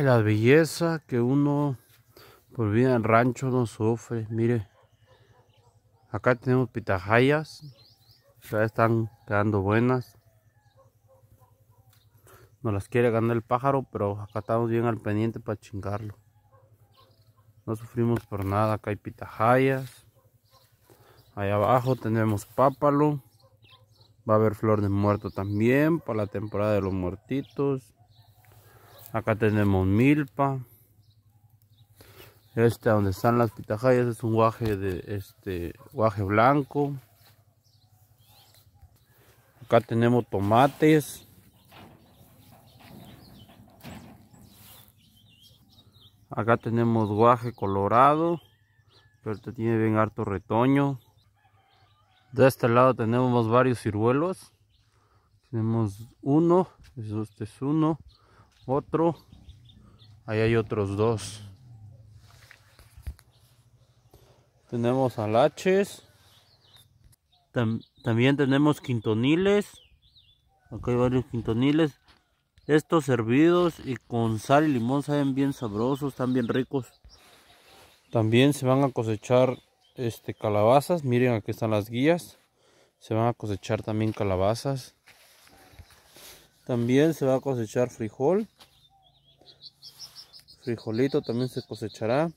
la belleza que uno por vida en rancho no sufre. Mire, acá tenemos pitahayas. Ya están quedando buenas. No las quiere ganar el pájaro, pero acá estamos bien al pendiente para chingarlo. No sufrimos por nada. Acá hay pitahayas. ahí abajo tenemos pápalo. Va a haber flor de muerto también para la temporada de los muertitos. Acá tenemos milpa. Este donde están las pitahayas es un guaje de este guaje blanco. Acá tenemos tomates. Acá tenemos guaje colorado, pero este tiene bien harto retoño. De este lado tenemos varios ciruelos. Tenemos uno, este es uno otro. Ahí hay otros dos. Tenemos alaches. también tenemos quintoniles. Acá hay varios quintoniles. Estos servidos y con sal y limón saben bien sabrosos, están bien ricos. También se van a cosechar este calabazas. Miren, aquí están las guías. Se van a cosechar también calabazas. También se va a cosechar frijol. Frijolito también se cosechará.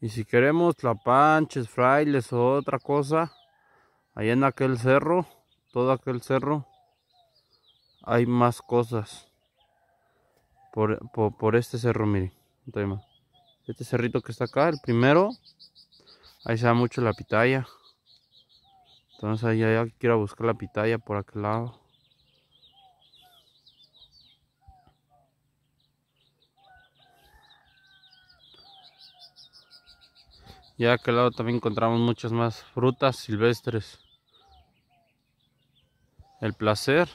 Y si queremos tlapanches, frailes o otra cosa, allá en aquel cerro, todo aquel cerro, hay más cosas. Por, este cerro, miren. Este cerrito que está acá, el primero, ahí se da mucho la pitaya. Entonces ahí quiero buscar la pitaya por aquel lado. Y a aquel lado también encontramos muchas más frutas silvestres. El placer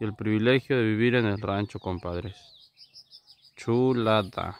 y el privilegio de vivir en el rancho, compadres. Chulada.